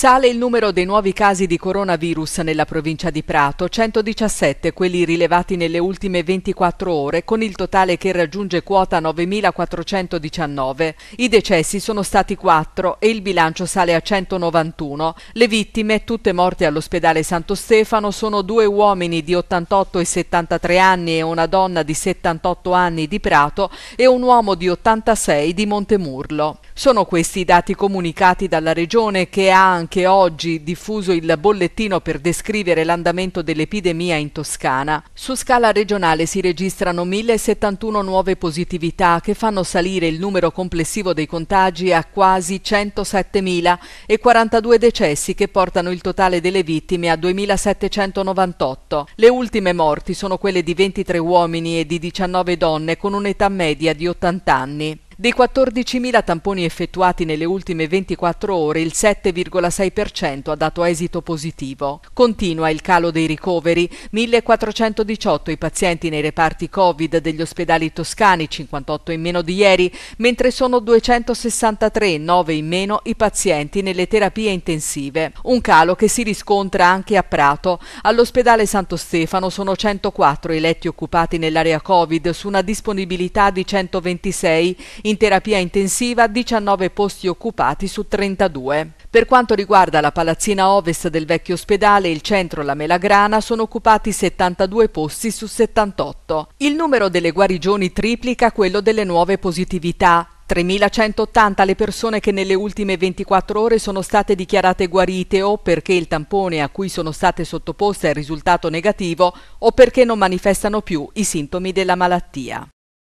Sale il numero dei nuovi casi di coronavirus nella provincia di Prato, 117 quelli rilevati nelle ultime 24 ore, con il totale che raggiunge quota 9.419. I decessi sono stati 4 e il bilancio sale a 191. Le vittime, tutte morte all'ospedale Santo Stefano, sono due uomini di 88 e 73 anni e una donna di 78 anni di Prato e un uomo di 86 di Montemurlo. Sono questi i dati comunicati dalla Regione che ha anche anche oggi diffuso il bollettino per descrivere l'andamento dell'epidemia in Toscana, su scala regionale si registrano 1071 nuove positività che fanno salire il numero complessivo dei contagi a quasi 107.000 e 42 decessi che portano il totale delle vittime a 2.798. Le ultime morti sono quelle di 23 uomini e di 19 donne con un'età media di 80 anni. Dei 14.000 tamponi effettuati nelle ultime 24 ore, il 7,6% ha dato esito positivo. Continua il calo dei ricoveri, 1.418 i pazienti nei reparti Covid degli ospedali toscani, 58 in meno di ieri, mentre sono 263, 9 in meno i pazienti nelle terapie intensive. Un calo che si riscontra anche a Prato. All'ospedale Santo Stefano sono 104 i letti occupati nell'area Covid su una disponibilità di 126, in terapia intensiva 19 posti occupati su 32. Per quanto riguarda la palazzina ovest del vecchio ospedale e il centro La Melagrana sono occupati 72 posti su 78. Il numero delle guarigioni triplica quello delle nuove positività, 3.180 le persone che nelle ultime 24 ore sono state dichiarate guarite o perché il tampone a cui sono state sottoposte è risultato negativo o perché non manifestano più i sintomi della malattia.